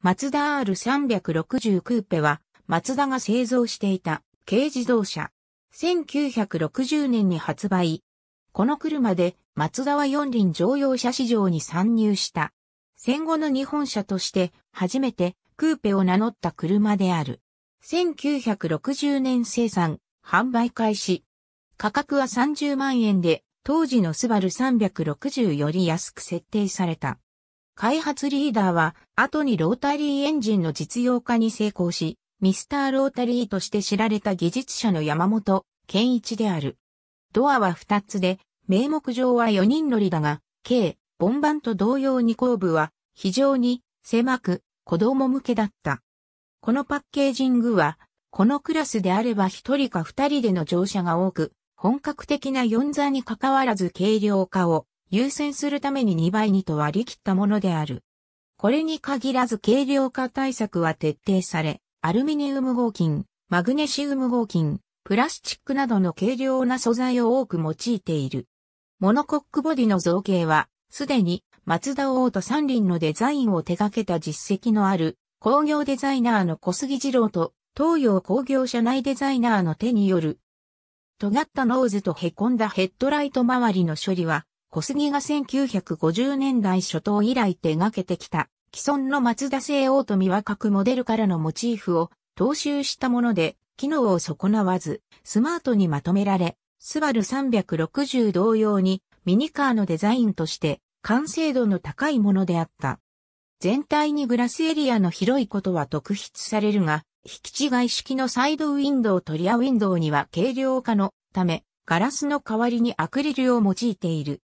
マツダ R360 クーペは、マツダが製造していた軽自動車。1960年に発売。この車で、マツダは四輪乗用車市場に参入した。戦後の日本車として、初めてクーペを名乗った車である。1960年生産、販売開始。価格は30万円で、当時のスバル360より安く設定された。開発リーダーは、後にロータリーエンジンの実用化に成功し、ミスターロータリーとして知られた技術者の山本健一である。ドアは2つで、名目上は4人乗りだが、軽、ボンバンと同様に後部は非常に狭く子供向けだった。このパッケージングは、このクラスであれば1人か2人での乗車が多く、本格的な4座に関わらず軽量化を優先するために2倍にと割り切ったものである。これに限らず軽量化対策は徹底され、アルミニウム合金、マグネシウム合金、プラスチックなどの軽量な素材を多く用いている。モノコックボディの造形は、すでに、松田王と三輪のデザインを手掛けた実績のある、工業デザイナーの小杉二郎と、東洋工業社内デザイナーの手による、尖ったノーズと凹んだヘッドライト周りの処理は、小杉が1950年代初頭以来手掛けてきた、既存の松田製オートミは各モデルからのモチーフを踏襲したもので、機能を損なわず、スマートにまとめられ、スバル360同様にミニカーのデザインとして完成度の高いものであった。全体にグラスエリアの広いことは特筆されるが、引き違い式のサイドウィンドウトリアウィンドウには軽量化のため、ガラスの代わりにアクリルを用いている。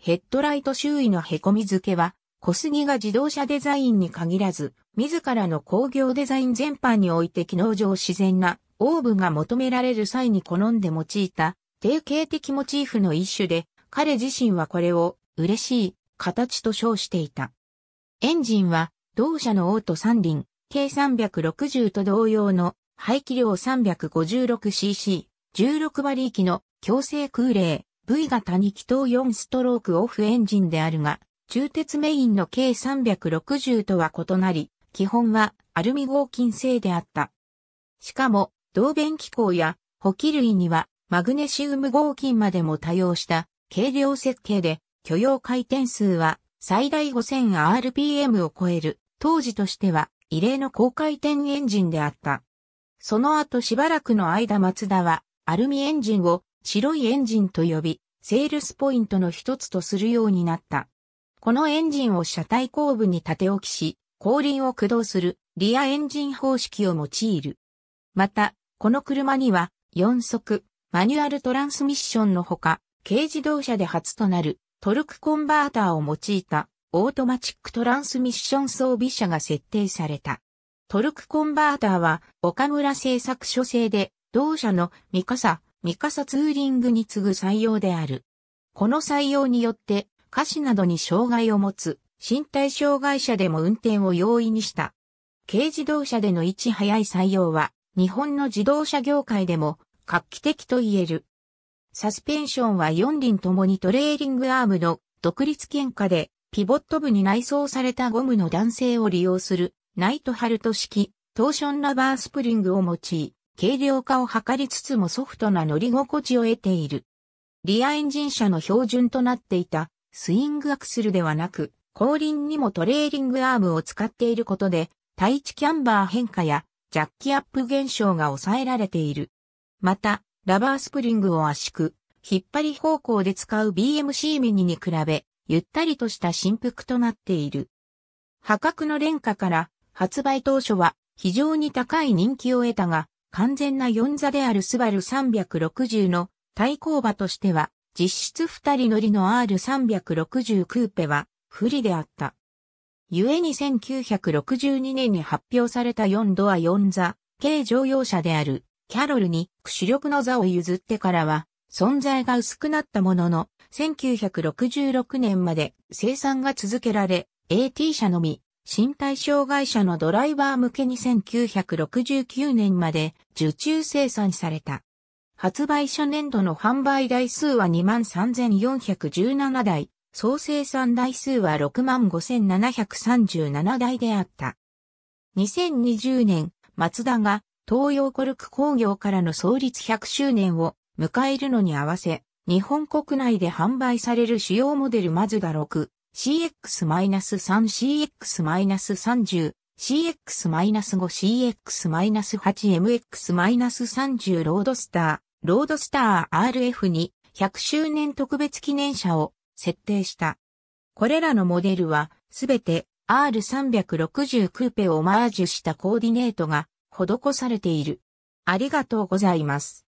ヘッドライト周囲の凹み付けは、小杉が自動車デザインに限らず、自らの工業デザイン全般において機能上自然なオーブが求められる際に好んで用いた定型的モチーフの一種で、彼自身はこれを嬉しい形と称していた。エンジンは同社のオート三輪、計360と同様の排気量 356cc、16馬力の強制空冷、V 型2気筒4ストロークオフエンジンであるが、中鉄メインの K360 とは異なり、基本はアルミ合金製であった。しかも、導弁機構や補給類にはマグネシウム合金までも多用した軽量設計で許容回転数は最大 5000rpm を超える当時としては異例の高回転エンジンであった。その後しばらくの間松田はアルミエンジンを白いエンジンと呼び、セールスポイントの一つとするようになった。このエンジンを車体後部に縦置きし、後輪を駆動するリアエンジン方式を用いる。また、この車には4速マニュアルトランスミッションのほか、軽自動車で初となるトルクコンバーターを用いたオートマチックトランスミッション装備車が設定された。トルクコンバーターは岡村製作所製で同社の三笠、ミカサツーリングに次ぐ採用である。この採用によって、下肢などに障害を持つ、身体障害者でも運転を容易にした。軽自動車でのいち早い採用は、日本の自動車業界でも画期的と言える。サスペンションは4輪ともにトレーリングアームの独立喧嘩で、ピボット部に内装されたゴムの弾性を利用する、ナイトハルト式、トーションラバースプリングを用い、軽量化を図りつつもソフトな乗り心地を得ている。リアエンジン車の標準となっていたスイングアクスルではなく、後輪にもトレーリングアームを使っていることで、対地キャンバー変化やジャッキアップ現象が抑えられている。また、ラバースプリングを圧縮、引っ張り方向で使う BMC ミニに比べ、ゆったりとした振幅となっている。破格の廉価から発売当初は非常に高い人気を得たが、完全な4座であるスバル360の対抗馬としては、実質2人乗りの R360 クーペは不利であった。故に1962年に発表された4ドア4座、軽乗用車であるキャロルに主力の座を譲ってからは、存在が薄くなったものの、1966年まで生産が続けられ、AT 社のみ身体障害者のドライバー向けに1969年まで受注生産された。発売初年度の販売台数は23,417台、総生産台数は65,737台であった。2020年、マツダが東洋コルク工業からの創立100周年を迎えるのに合わせ、日本国内で販売される主要モデルマズダ6、CX-3CX-30、CX-5CX-8MX-30 ロードスター、ロードスター RF に100周年特別記念車を設定した。これらのモデルはすべて R360 クーペをオマージュしたコーディネートが施されている。ありがとうございます。